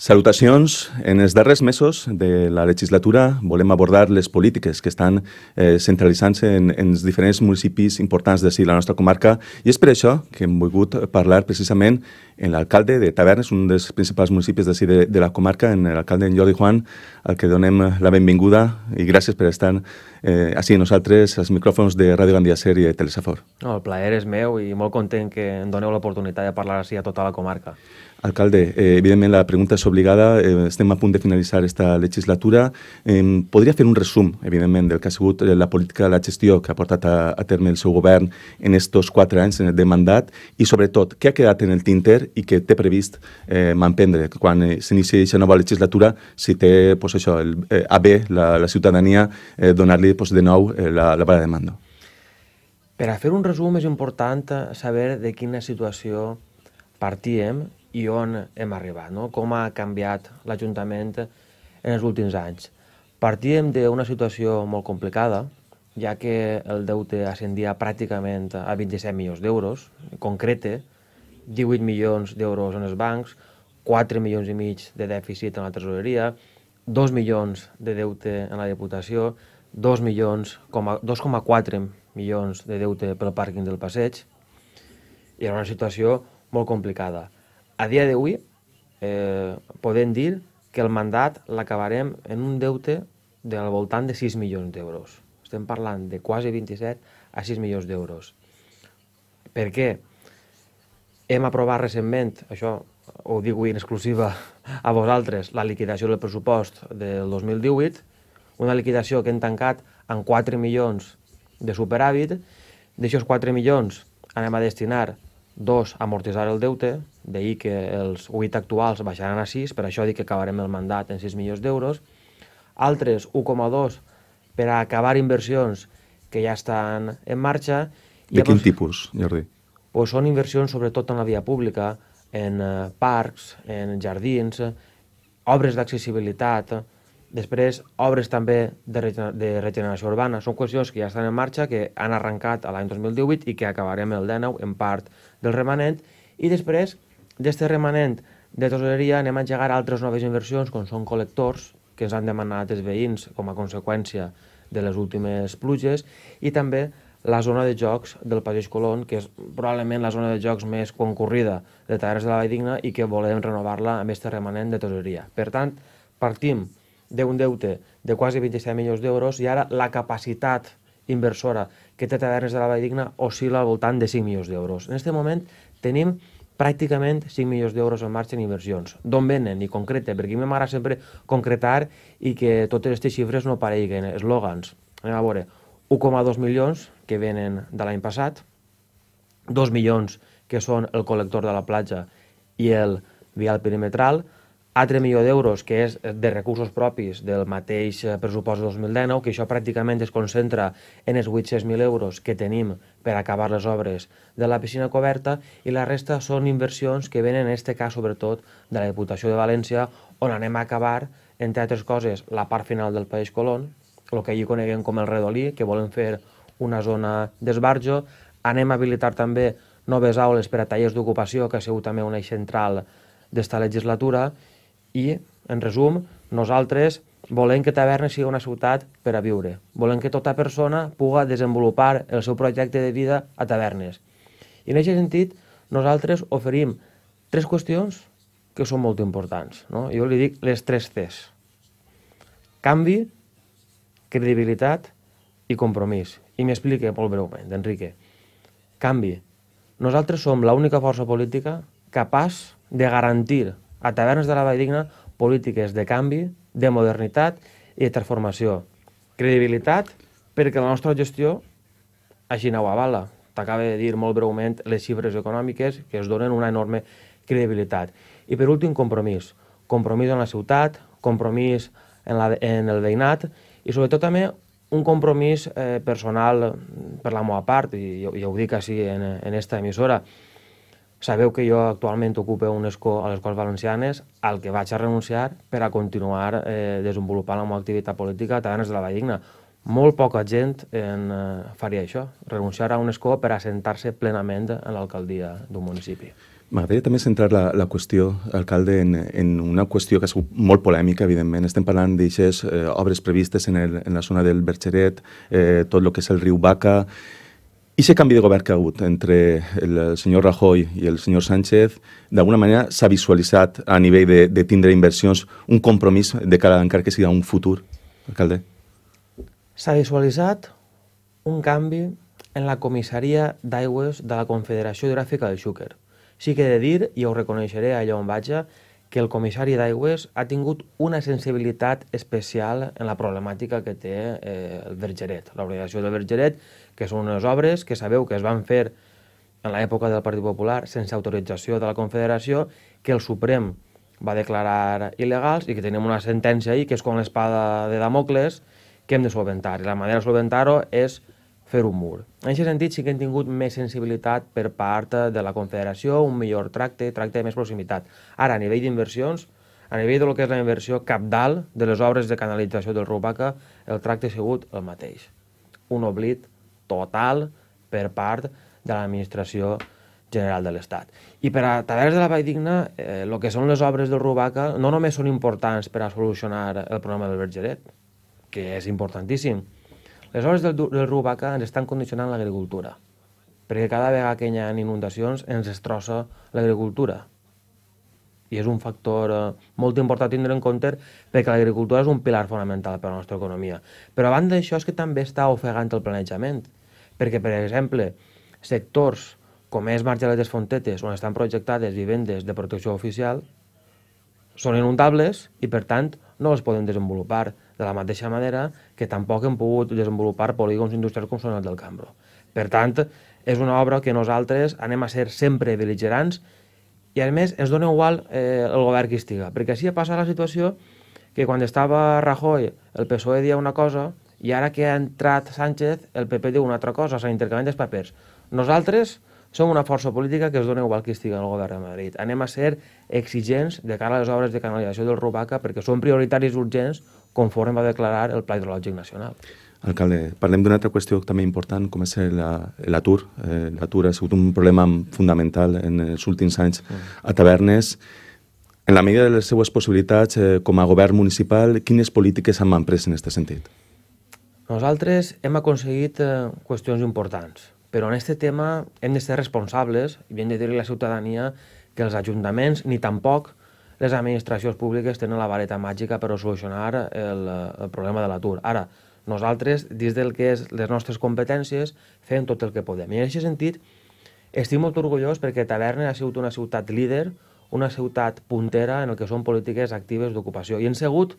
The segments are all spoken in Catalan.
Salutacions. En els darrers mesos de la legislatura volem abordar les polítiques que estan eh, centralitzant-se en, en els diferents municipis importants de la nostra comarca i és per això que hem volgut parlar precisament en l'alcalde de Tavernes, un dels principals municipis de, de, de la comarca, en l'alcalde en Jordi Juan, al que donem la benvinguda i gràcies per estar eh, així nosaltres als micròfons de Ràdio Gandia Ser i de Telesafor. No, el plaer és meu i molt content que em doneu l'oportunitat de parlar així a tota la comarca. Alcalde, eh, evidentment la pregunta és obligada. Eh, estem a punt de finalitzar esta legislatura. Eh, podria fer un resum, evidentment, del que ha sigut eh, la política, de la gestió que ha portat a, a terme el seu govern en estos quatre anys de mandat i, sobretot, què ha quedat en el tinter i què té previst eh, manprendre quan eh, s'inicia aquesta nova legislatura, si té pues, això, el, eh, a bé la, la ciutadania eh, donar-li pues, de nou eh, la, la vara de mando. Per a fer un resum és important saber de quina situació partíem i on hem arribat, no? com ha canviat l'Ajuntament en els últims anys. Partíem d'una situació molt complicada, ja que el deute ascendia pràcticament a 27 milions d'euros, concrete, 18 milions d'euros en els bancs, 4 milions i mig de dèficit en la tresoreria, 2 milions de deute en la Diputació, 2 milions, 2,4 milions de deute pel pàrquing del passeig. I era una situació molt complicada a dia d'avui eh, podem dir que el mandat l'acabarem en un deute del voltant de 6 milions d'euros. Estem parlant de quasi 27 a 6 milions d'euros. Per què? Hem aprovat recentment, això ho dic avui en exclusiva a vosaltres, la liquidació del pressupost del 2018, una liquidació que hem tancat en 4 milions de superàvit. D'aixòs 4 milions anem a destinar Dos, amortitzar el deute, d'ahir que els 8 actuals baixaran a 6, per això dic que acabarem el mandat en 6 milions d'euros. Altres, 1,2, per a acabar inversions que ja estan en marxa. De quin llavors, tipus, Jordi? Pues són inversions sobretot en la via pública, en eh, parcs, en jardins, obres d'accessibilitat, Després, obres també de, regener de regeneració urbana. Són qüestions que ja estan en marxa, que han arrencat a l'any 2018 i que acabarem el 19 en part del remanent. I després, d'aquest remanent de tresoreria, anem a engegar altres noves inversions, com són col·lectors, que ens han demanat els veïns com a conseqüència de les últimes pluges, i també la zona de jocs del Passeig Colón, que és probablement la zona de jocs més concorrida de Terres de la Vall Digna i que volem renovar-la amb este remanent de tesoreria. Per tant, partim d'un deute de quasi 27 milions d'euros i ara la capacitat inversora que té Tavernes de la Digna oscil·la al voltant de 5 milions d'euros. En aquest moment tenim pràcticament 5 milions d'euros en marxa en inversions. D'on venen? I concreta, perquè a mi m'agrada sempre concretar i que totes aquestes xifres no apareguin, eslògans. Anem a veure, 1,2 milions que venen de l'any passat, 2 milions que són el col·lector de la platja i el vial perimetral, altre milió d'euros que és de recursos propis del mateix eh, pressupost 2019, que això pràcticament es concentra en els 800.000 euros que tenim per acabar les obres de la piscina coberta i la resta són inversions que venen en aquest cas sobretot de la Diputació de València on anem a acabar, entre altres coses, la part final del País Colón, el que allí coneguem com el Redolí, que volen fer una zona d'esbarjo. Anem a habilitar també noves aules per a tallers d'ocupació, que ha sigut també una eix central d'esta legislatura, i, en resum, nosaltres volem que Taverna sigui una ciutat per a viure. Volem que tota persona puga desenvolupar el seu projecte de vida a tavernes. I en aquest sentit, nosaltres oferim tres qüestions que són molt importants. No? Jo li dic les tres Cs. Canvi, credibilitat i compromís. I m'explica molt breument, Enrique. Canvi. Nosaltres som l'única força política capaç de garantir a Tavernes de la Digna polítiques de canvi, de modernitat i de transformació. Credibilitat, perquè la nostra gestió així no ho avala. T'acaba de dir molt breument les xifres econòmiques que es donen una enorme credibilitat. I per últim, compromís. Compromís en la ciutat, compromís en, la, en el veïnat i sobretot també un compromís eh, personal mm, per la meva part, i, i ho dic així en, en esta emissora, Sabeu que jo actualment ocupo un escó a les Corts Valencianes, al que vaig a renunciar per a continuar eh, desenvolupant la meva activitat política a Tavernes de la Valldigna. Molt poca gent eh, en, eh, faria això, renunciar a un escó per assentar se plenament en l'alcaldia d'un municipi. M'agradaria també centrar la, la qüestió, alcalde, en, en una qüestió que ha sigut molt polèmica, evidentment. Estem parlant d'aixes eh, obres previstes en, el, en la zona del Bergeret, eh, tot el que és el riu Baca, i aquest canvi de govern que ha hagut entre el senyor Rajoy i el senyor Sánchez, d'alguna manera s'ha visualitzat a nivell de, de tindre inversions un compromís de cara, encara que sigui un futur, alcalde? S'ha visualitzat un canvi en la comissaria d'aigües de la Confederació Gràfica del Xúquer. Sí que he de dir, i ho reconeixeré allà on vaig, que el comissari d'aigües ha tingut una sensibilitat especial en la problemàtica que té eh, el Vergeret, l'obligació del Vergeret, que són unes obres que sabeu que es van fer en l'època del Partit Popular sense autorització de la Confederació, que el Suprem va declarar il·legals i que tenim una sentència ahir, que és com l'espada de Damocles que hem de solventar. I la manera de solventar-ho és fer un mur. En aquest sentit sí que hem tingut més sensibilitat per part eh, de la Confederació, un millor tracte, tracte de més proximitat. Ara, a nivell d'inversions, a nivell del que és la inversió capdalt de les obres de canalització del Rubaca, el tracte ha sigut el mateix. Un oblit total per part de l'administració general de l'Estat. I per a través de la Vall Digna, eh, que són les obres del Rubaca no només són importants per a solucionar el problema del Vergeret, que és importantíssim, les hores del, del Rubaca ens estan condicionant l'agricultura, perquè cada vegada que hi ha inundacions ens destrossa l'agricultura. I és un factor eh, molt important tindre en compte perquè l'agricultura és un pilar fonamental per a la nostra economia. Però a banda d'això és que també està ofegant el planejament, perquè, per exemple, sectors com és Marge de les Fontetes, on estan projectades vivendes de protecció oficial, són inundables i, per tant, no les poden desenvolupar de la mateixa manera que tampoc hem pogut desenvolupar polígons industrials com són els del Cambro. Per tant, és una obra que nosaltres anem a ser sempre beligerants i, a més, ens dona igual eh, el govern que estiga, perquè així passa la situació que quan estava Rajoy el PSOE dia una cosa i ara que ha entrat Sánchez el PP diu una altra cosa, s'han intercanviat els papers. Nosaltres som una força política que es dona igual que estigui al govern de Madrid. Anem a ser exigents de cara a les obres de canalització del Rubaca perquè són prioritaris urgents conforme va declarar el Pla Hidrològic Nacional. Alcalde, parlem d'una altra qüestió també important, com és l'atur. La, eh, l'atur ha sigut un problema fundamental en els últims anys mm. a Tavernes. En la mida de les seues possibilitats, eh, com a govern municipal, quines polítiques han emprès en aquest sentit? Nosaltres hem aconseguit eh, qüestions importants, però en aquest tema hem de ser responsables i hem de dir a la ciutadania que els ajuntaments ni tampoc les administracions públiques tenen la vareta màgica per solucionar el, el problema de l'atur. Ara, nosaltres, dins del que és les nostres competències, fem tot el que podem. I en aquest sentit, estic molt orgullós perquè Taverna ha sigut una ciutat líder, una ciutat puntera en el que són polítiques actives d'ocupació. I hem sigut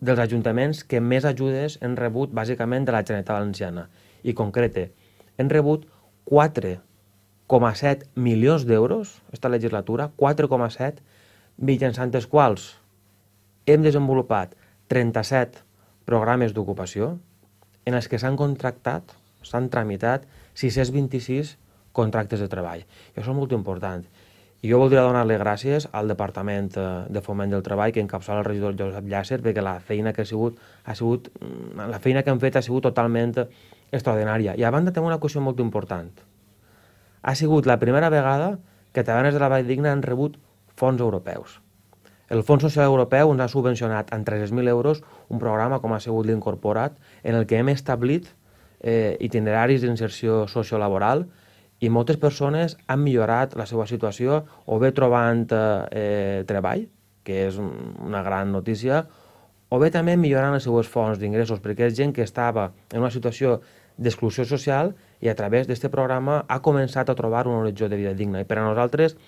dels ajuntaments que més ajudes han rebut, bàsicament, de la Generalitat Valenciana. I concrete, hem rebut 4,7 milions d'euros, aquesta legislatura, 4,7 milions mitjançant els quals hem desenvolupat 37 programes d'ocupació en els que s'han contractat, s'han tramitat 626 contractes de treball. I això és molt important. I jo voldria donar li gràcies al Departament eh, de Foment del Treball que encapçala el regidor Josep Llàcer perquè la feina que ha sigut, ha sigut, mm, la feina que hem fet ha sigut totalment extraordinària. I a banda tenim una qüestió molt important. Ha sigut la primera vegada que Tavernes de la Vall Digna han rebut fons europeus. El Fons Social Europeu ens ha subvencionat en 300.000 euros un programa, com ha sigut l'incorporat, en el que hem establit eh, itineraris d'inserció sociolaboral i moltes persones han millorat la seva situació o bé trobant eh, eh treball, que és una gran notícia, o bé també millorant les seus fonts d'ingressos, perquè és gent que estava en una situació d'exclusió social i a través d'aquest programa ha començat a trobar un horitzó de vida digna. I per a nosaltres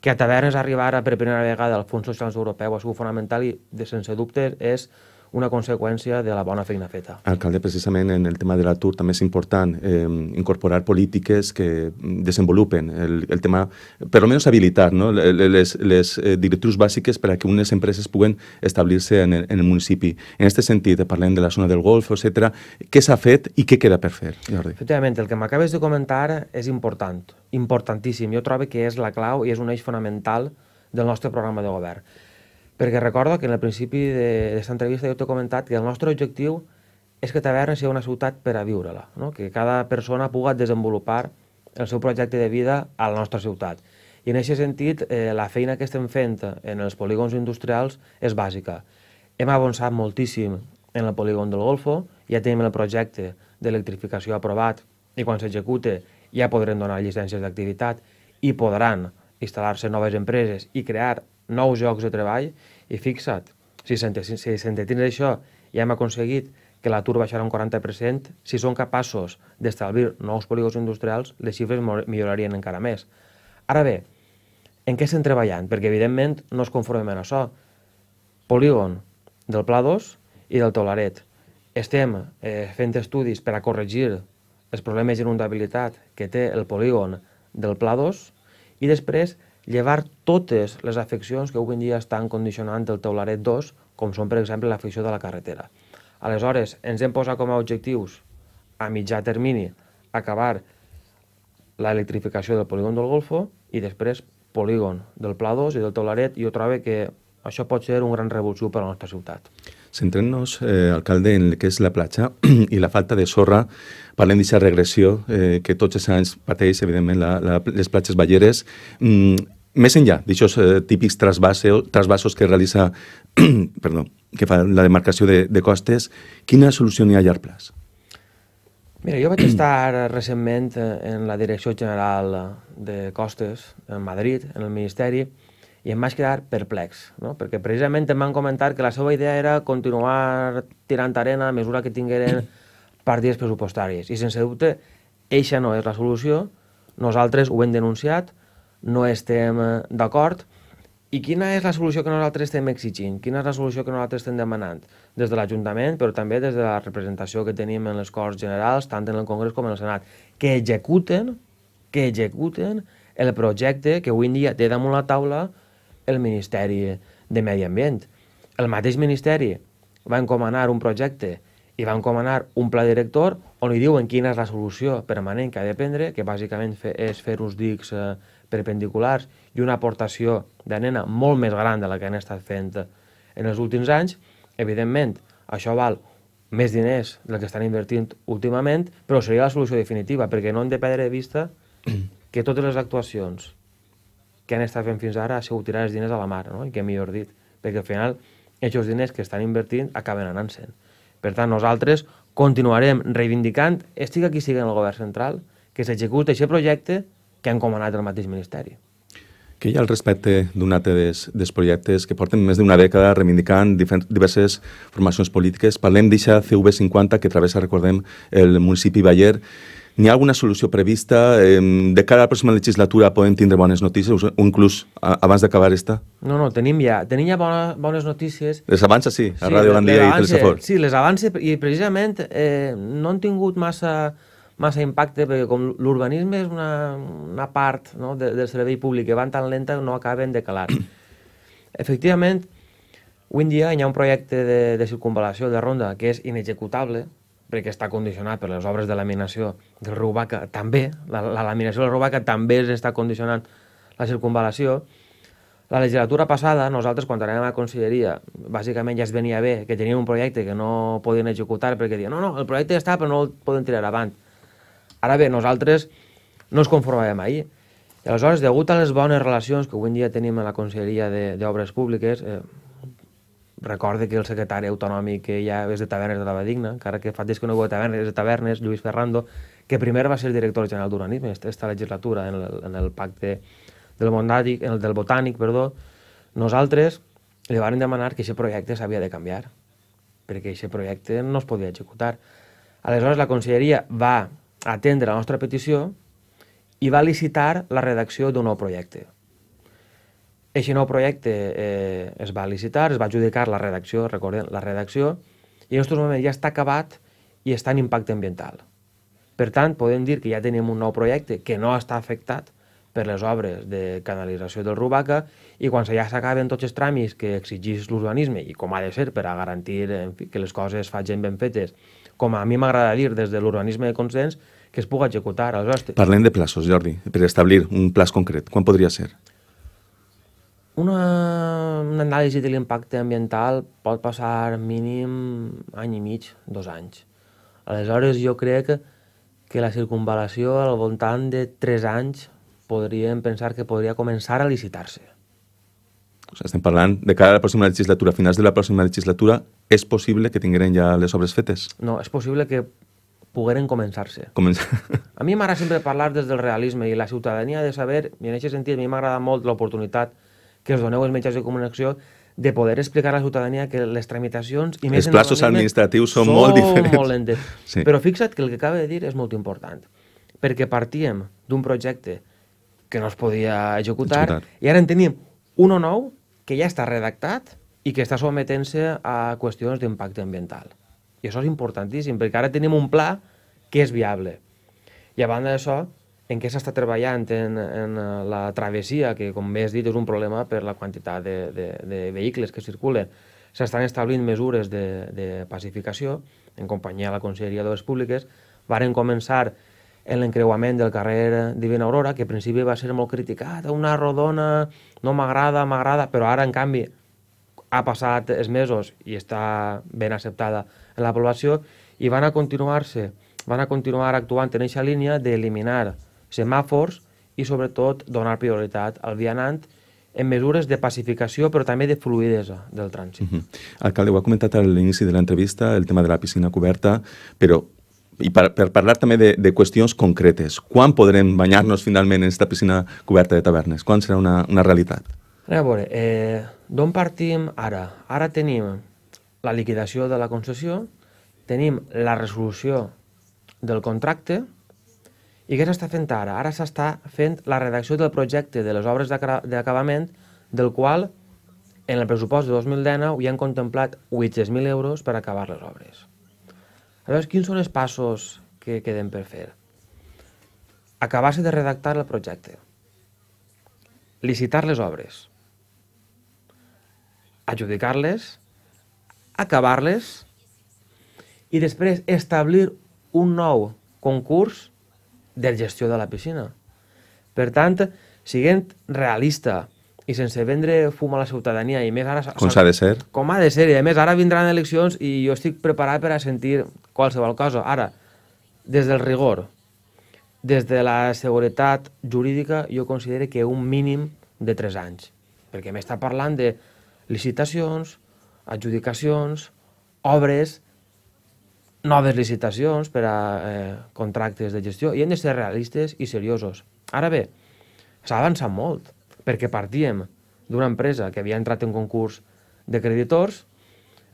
que a Tavernes arribara per primera vegada al Fons Social Europeu ha sigut fonamental i, de, sense dubte, és una conseqüència de la bona feina feta. Alcalde, precisament en el tema de l'atur també és important eh, incorporar polítiques que desenvolupen el, el tema, per almenys habilitar no? les, les eh, directrius bàsiques per a que unes empreses puguen establir-se en, el, en el municipi. En aquest sentit, parlem de la zona del golf, etc. Què s'ha fet i què queda per fer, Jordi? Efectivament, el que m'acabes de comentar és important, importantíssim. Jo trobo que és la clau i és un eix fonamental del nostre programa de govern. Perquè recordo que en el principi d'aquesta entrevista jo t'he comentat que el nostre objectiu és que Taverna sigui una ciutat per a viure-la, no? que cada persona pugui desenvolupar el seu projecte de vida a la nostra ciutat. I en aquest sentit, eh, la feina que estem fent en els polígons industrials és bàsica. Hem avançat moltíssim en el polígon del Golfo, ja tenim el projecte d'electrificació aprovat i quan s'execute ja podrem donar llicències d'activitat i podran instal·lar-se noves empreses i crear nous jocs de treball, i fixa't, si s'entretins això ja hem aconseguit que l'atur baixarà un 40%, si són capaços d'estalvir nous polígons industrials, les xifres millorarien encara més. Ara bé, en què estem treballant? Perquè, evidentment, no es conformem en això. Polígon del Pla 2 i del Tolaret. Estem eh, fent estudis per a corregir els problemes d'inundabilitat que té el polígon del Pla 2 i després llevar totes les afeccions que avui en dia estan condicionant el taularet 2, com són, per exemple, l'afecció de la carretera. Aleshores, ens hem posat com a objectius, a mitjà termini, acabar l'electrificació del polígon del Golfo i després polígon del Pla 2 i del Taularet. Jo trobo que això pot ser un gran revolució per a la nostra ciutat. Centrem-nos, eh, alcalde, en el que és la platja i la falta de sorra. Parlem d'aquesta regressió eh, que tots els anys pateix, evidentment, la, la, les platges balleres. Mm, més enllà d'aixòs eh, típics trasbassos que realitza perdó, que fa la demarcació de, de costes, quina solució hi ha a llarg plaç? Mira, jo vaig estar recentment eh, en la Direcció General de Costes, en Madrid, en el Ministeri, i em vaig quedar perplex, no? perquè precisament em van comentar que la seva idea era continuar tirant arena a mesura que tingueren partides pressupostàries. I sense dubte, eixa no és la solució, nosaltres ho hem denunciat, no estem eh, d'acord i quina és la solució que nosaltres estem exigint? Quina és la solució que nosaltres estem demanant? Des de l'Ajuntament, però també des de la representació que tenim en les Corts Generals, tant en el Congrés com en el Senat, que executen, que executen el projecte que avui en dia té damunt la taula el Ministeri de Medi Ambient. El mateix Ministeri va encomanar un projecte i va encomanar un pla director on li diuen quina és la solució permanent que ha de prendre, que bàsicament és fer uns dics eh, perpendiculars i una aportació de nena molt més gran de la que han estat fent en els últims anys, evidentment, això val més diners del que estan invertint últimament, però seria la solució definitiva, perquè no hem de perdre de vista que totes les actuacions que han estat fent fins ara ha sigut tirar els diners a la mar, no? i que millor dit, perquè al final aquests diners que estan invertint acaben anant-se'n. Per tant, nosaltres continuarem reivindicant, estic aquí sigui en el govern central, que s'executa aquest projecte que han encomanat el mateix Ministeri. Què hi ha al respecte d'un altre dels, dels projectes que porten més d'una dècada reivindicant diverses formacions polítiques? Parlem d'aixa CV50 que travessa, recordem, el municipi Bayer. N'hi ha alguna solució prevista? De cara a la pròxima legislatura podem tindre bones notícies, o inclús abans d'acabar esta? No, no, tenim ja, tenim ja bona, bones notícies. Les avança, sí, a sí, Ràdio Gandia i Telesafor. Sí, les avança, i precisament eh, no han tingut massa massa impacte perquè com l'urbanisme és una, una part no, de, del servei públic que van tan lenta no acaben de calar. Efectivament, avui dia hi ha un projecte de, de circunvalació de ronda que és inexecutable perquè està condicionat per les obres de laminació del riu Baca, també, la, la laminació del riu Baca també està condicionant la circunvalació. La legislatura passada, nosaltres, quan anàvem a la conselleria, bàsicament ja es venia bé que tenien un projecte que no podien executar perquè diuen no, no, el projecte està però no el poden tirar avant. Ara bé, nosaltres no ens conformàvem ahir. I aleshores, degut a les bones relacions que avui dia tenim a la Conselleria d'Obres Públiques, eh, recorde que el secretari autonòmic que ja és de Tavernes de la Badigna, encara que fa temps que no ho de Tavernes, és de Tavernes, Lluís Ferrando, que primer va ser director general d'Uranisme, aquesta legislatura, en el, en el pacte del, en el del botànic, perdó, nosaltres li vam demanar que aquest projecte s'havia de canviar, perquè aquest projecte no es podia executar. Aleshores, la conselleria va atendre la nostra petició i va licitar la redacció d'un nou projecte. Eixe nou projecte eh, es va licitar, es va adjudicar la redacció, recordem, la redacció, i en aquest moment ja està acabat i està en impacte ambiental. Per tant, podem dir que ja tenim un nou projecte que no està afectat per les obres de canalització del Rubaca i quan ja s'acaben tots els tràmits que exigís l'urbanisme i com ha de ser per a garantir en fi, que les coses facin ben fetes com a mi m'agrada dir des de l'urbanisme de consens, que es puga executar. Aleshores... Parlem de plaços, Jordi, per establir un plaç concret. Quan podria ser? Una, una anàlisi de l'impacte ambiental pot passar mínim any i mig, dos anys. Aleshores, jo crec que la circunvalació al voltant de tres anys podríem pensar que podria començar a licitar-se estem parlant de cara a la pròxima legislatura, a finals de la pròxima legislatura, és possible que tingueren ja les obres fetes? No, és possible que pogueren començar-se. Començar. A mi m'agrada sempre parlar des del realisme i la ciutadania de saber, i en aquest sentit a mi m'agrada molt l'oportunitat que us doneu els mitjans de comunicació de poder explicar a la ciutadania que les tramitacions... I més els plaços administratius són, són molt diferents. molt lentes. Sí. Però fixa't que el que acaba de dir és molt important, perquè partíem d'un projecte que no es podia executar, executar. i ara en tenim o nou que ja està redactat i que està sometent-se a qüestions d'impacte ambiental. I això és importantíssim, perquè ara tenim un pla que és viable. I a banda d'això, en què s'està treballant en, en la travessia, que com bé has dit és un problema per la quantitat de, de, de vehicles que circulen. S'estan establint mesures de, de pacificació, en companyia de la Conselleria d'Obres Públiques, varen començar en l'encreuament del carrer Divina Aurora, que al principi va ser molt criticat, una rodona, no m'agrada, m'agrada, però ara, en canvi, ha passat els mesos i està ben acceptada en la població, i van a continuar-se, van a continuar actuant en aquesta línia d'eliminar semàfors i, sobretot, donar prioritat al vianant en mesures de pacificació, però també de fluidesa del trànsit. Uh -huh. Alcalde, ho ha comentat a l'inici de l'entrevista, el tema de la piscina coberta, però i per, per parlar també de, de qüestions concretes. Quan podrem banyar-nos finalment en aquesta piscina coberta de tavernes? Quan serà una, una realitat? Anem a veure, eh, d'on partim ara? Ara tenim la liquidació de la concessió, tenim la resolució del contracte, i què s'està fent ara? Ara s'està fent la redacció del projecte de les obres d'acabament, del qual en el pressupost de 2019 hi han contemplat 800.000 euros per acabar les obres. Aleshores, quins són els passos que queden per fer? Acabar-se de redactar el projecte. Licitar les obres. Adjudicar-les. Acabar-les. I després establir un nou concurs de gestió de la piscina. Per tant, siguent realista, i sense vendre fum a la ciutadania i més ara... Com s'ha de ser. Com ha de ser, i a més ara vindran eleccions i jo estic preparat per a sentir qualsevol cosa. Ara, des del rigor, des de la seguretat jurídica, jo considero que un mínim de 3 anys, perquè m'està parlant de licitacions, adjudicacions, obres, noves licitacions per a eh, contractes de gestió, i hem de ser realistes i seriosos. Ara bé, s'ha avançat molt, perquè partíem d'una empresa que havia entrat en concurs de creditors,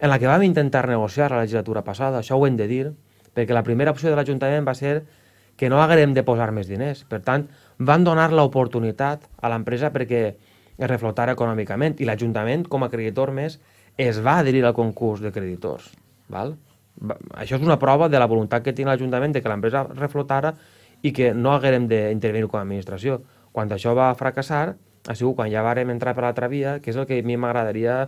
en la que vam intentar negociar la legislatura passada, això ho hem de dir, perquè la primera opció de l'Ajuntament va ser que no haguem de posar més diners. Per tant, van donar l'oportunitat a l'empresa perquè es reflotara econòmicament i l'Ajuntament, com a creditor més, es va adherir al concurs de creditors. Val? Això és una prova de la voluntat que té l'Ajuntament de que l'empresa reflotara i que no haguem d'intervenir com a administració. Quan això va fracassar, ha sigut quan ja vàrem entrar per l'altra via, que és el que a mi m'agradaria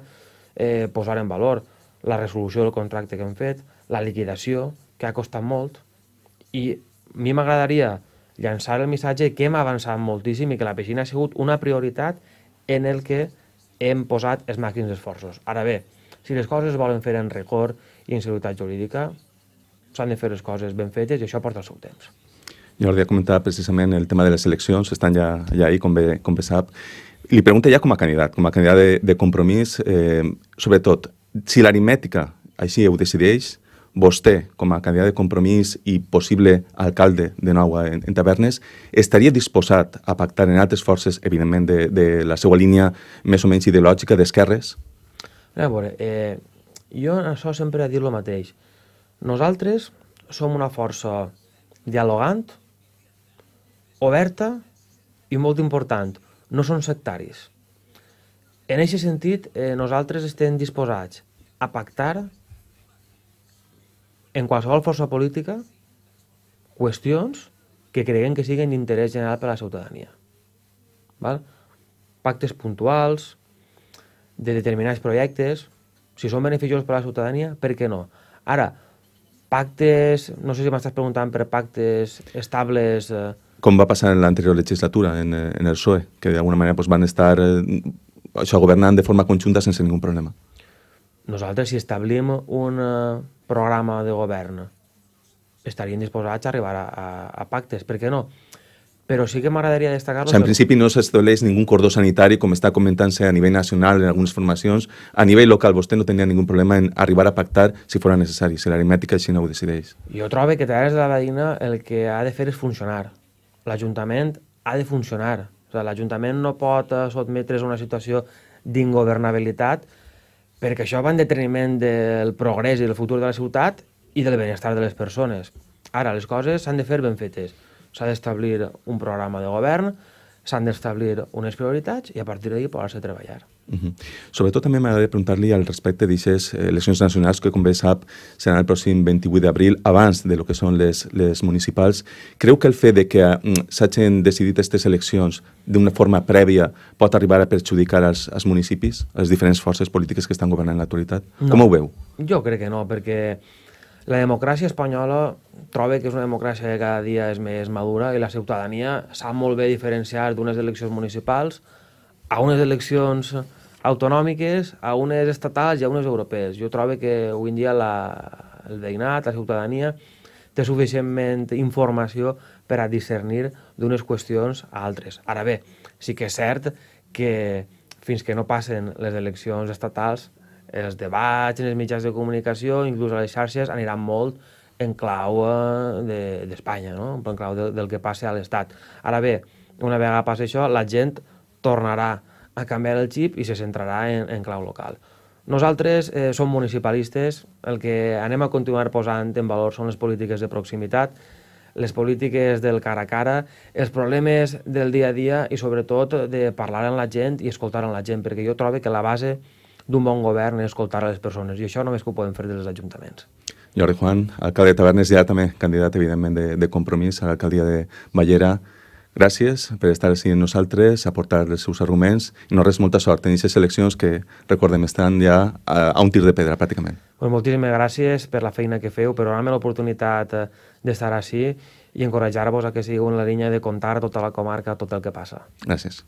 eh, posar en valor la resolució del contracte que hem fet, la liquidació, que ha costat molt, i a mi m'agradaria llançar el missatge que hem avançat moltíssim i que la piscina ha sigut una prioritat en el que hem posat els màxims esforços. Ara bé, si les coses es volen fer en record i en seguretat jurídica, s'han de fer les coses ben fetes i això porta el seu temps. Jordi ha comentat precisament el tema de les eleccions, estan ja, ja ahí, com bé, com bé sap. Li pregunta ja com a candidat, com a candidat de, de compromís, eh, sobretot, si l'aritmètica així ho decideix, vostè, com a candidat de compromís i possible alcalde de nou en, en Tavernes, estaria disposat a pactar en altres forces, evidentment, de, de la seva línia més o menys ideològica d'esquerres? A veure, eh, jo en això sempre he dit el mateix. Nosaltres som una força dialogant, oberta i molt important. No som sectaris. En aquest sentit, eh, nosaltres estem disposats a pactar en qualsevol força política qüestions que creguem que siguin d'interès general per a la ciutadania. Val? Pactes puntuals, de determinats projectes, si són beneficiosos per a la ciutadania, per què no? Ara, pactes, no sé si m'estàs preguntant per pactes estables... Eh... Com va passar en l'anterior legislatura, en, eh, en el PSOE, que d'alguna manera doncs, van estar eh, això, governant de forma conjunta sense ningú problema nosaltres si establim un eh, programa de govern estaríem disposats a arribar a, a, a pactes, per què no? Però sí que m'agradaria destacar O sigui, en principi no s'estableix ningú cordó sanitari, com està comentant-se a nivell nacional en algunes formacions. A nivell local vostè no tenia ningun problema en arribar a pactar si fora necessari, si l'aritmètica així no ho decideix. Jo trobo que Terres de la Veïna el que ha de fer és funcionar. L'Ajuntament ha de funcionar. O sigui, L'Ajuntament no pot eh, sotmetre's a una situació d'ingovernabilitat, perquè això va en deteniment del progrés i del futur de la ciutat i del benestar de les persones. Ara, les coses s'han de fer ben fetes. S'ha d'establir un programa de govern, s'han d'establir unes prioritats i a partir d'aquí poder-se treballar. Uh -huh. Sobretot també m'agradaria preguntar-li al respecte d'aquestes eh, eleccions nacionals que, com bé sap, seran el pròxim 28 d'abril, abans de lo que són les, les municipals. Creu que el fet de que mm, s'hagin decidit aquestes eleccions d'una forma prèvia pot arribar a perjudicar els, els municipis, les diferents forces polítiques que estan governant l'actualitat? No. Com ho veu? Jo crec que no, perquè la democràcia espanyola trobe que és una democràcia que cada dia és més madura i la ciutadania sap molt bé diferenciar d'unes eleccions municipals a unes eleccions autonòmiques a unes estatals i a unes europees. Jo trobo que avui en dia la, el veïnat, la ciutadania, té suficientment informació per a discernir d'unes qüestions a altres. Ara bé, sí que és cert que fins que no passen les eleccions estatals, els debats en els mitjans de comunicació, inclús a les xarxes, aniran molt en clau eh, d'Espanya, de, no? en clau de, del que passa a l'Estat. Ara bé, una vegada passa això, la gent tornarà a canviar el xip i se centrarà en, en clau local. Nosaltres eh, som municipalistes, el que anem a continuar posant en valor són les polítiques de proximitat, les polítiques del cara a cara, els problemes del dia a dia i sobretot de parlar amb la gent i escoltar amb la gent, perquè jo trobo que la base d'un bon govern és escoltar a les persones i això només que ho podem fer dels ajuntaments. Jordi Juan, alcalde de Tavernes, ja també candidat, evidentment, de, de compromís a l'alcaldia de Ballera. Gràcies per estar així amb nosaltres, aportar els seus arguments i no res, molta sort en aquestes eleccions que, recordem, estan ja a, a un tir de pedra, pràcticament. Pues moltíssimes gràcies per la feina que feu, per donar-me l'oportunitat eh, d'estar així i encoratjar-vos a que sigueu en la línia de contar tota la comarca, tot el que passa. Gràcies.